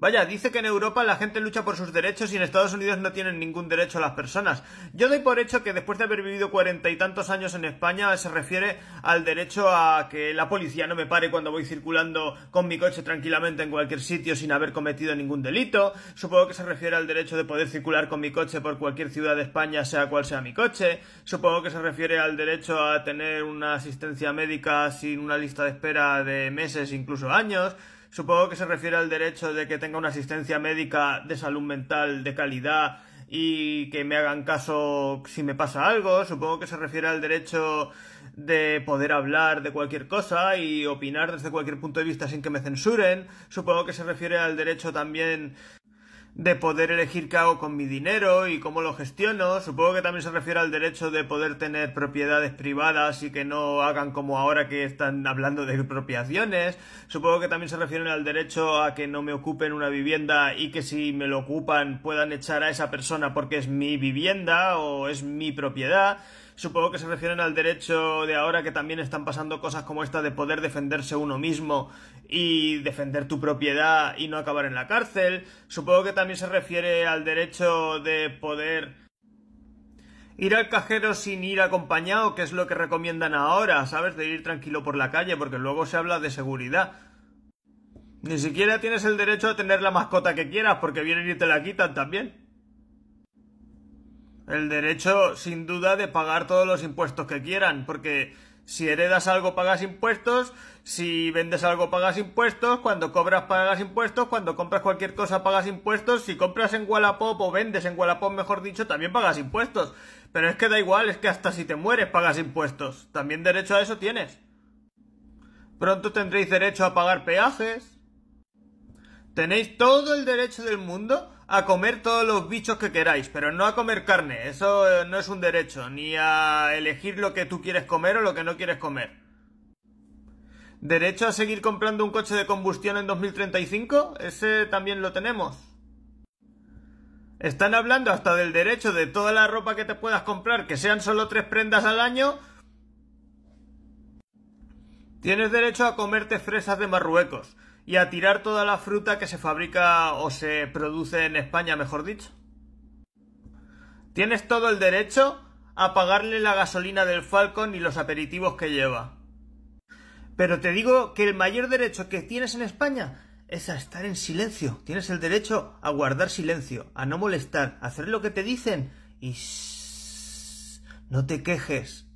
Vaya, dice que en Europa la gente lucha por sus derechos y en Estados Unidos no tienen ningún derecho a las personas. Yo doy por hecho que después de haber vivido cuarenta y tantos años en España se refiere al derecho a que la policía no me pare cuando voy circulando con mi coche tranquilamente en cualquier sitio sin haber cometido ningún delito. Supongo que se refiere al derecho de poder circular con mi coche por cualquier ciudad de España, sea cual sea mi coche. Supongo que se refiere al derecho a tener una asistencia médica sin una lista de espera de meses, incluso años. Supongo que se refiere al derecho de que tenga una asistencia médica de salud mental de calidad y que me hagan caso si me pasa algo. Supongo que se refiere al derecho de poder hablar de cualquier cosa y opinar desde cualquier punto de vista sin que me censuren. Supongo que se refiere al derecho también de poder elegir qué hago con mi dinero y cómo lo gestiono. Supongo que también se refiere al derecho de poder tener propiedades privadas y que no hagan como ahora que están hablando de expropiaciones. Supongo que también se refieren al derecho a que no me ocupen una vivienda y que si me lo ocupan puedan echar a esa persona porque es mi vivienda o es mi propiedad. Supongo que se refieren al derecho de ahora que también están pasando cosas como esta de poder defenderse uno mismo y defender tu propiedad y no acabar en la cárcel. Supongo que también se refiere al derecho de poder ir al cajero sin ir acompañado, que es lo que recomiendan ahora, ¿sabes? De ir tranquilo por la calle, porque luego se habla de seguridad. Ni siquiera tienes el derecho a tener la mascota que quieras, porque vienen y te la quitan también. El derecho, sin duda, de pagar todos los impuestos que quieran, porque si heredas algo pagas impuestos, si vendes algo pagas impuestos, cuando cobras pagas impuestos, cuando compras cualquier cosa pagas impuestos, si compras en Wallapop o vendes en Wallapop, mejor dicho, también pagas impuestos. Pero es que da igual, es que hasta si te mueres pagas impuestos. También derecho a eso tienes. Pronto tendréis derecho a pagar peajes. Tenéis todo el derecho del mundo a comer todos los bichos que queráis, pero no a comer carne, eso eh, no es un derecho, ni a elegir lo que tú quieres comer o lo que no quieres comer. ¿Derecho a seguir comprando un coche de combustión en 2035? Ese también lo tenemos. Están hablando hasta del derecho de toda la ropa que te puedas comprar, que sean solo tres prendas al año, Tienes derecho a comerte fresas de Marruecos y a tirar toda la fruta que se fabrica o se produce en España, mejor dicho. Tienes todo el derecho a pagarle la gasolina del Falcon y los aperitivos que lleva. Pero te digo que el mayor derecho que tienes en España es a estar en silencio. Tienes el derecho a guardar silencio, a no molestar, a hacer lo que te dicen y... no te quejes,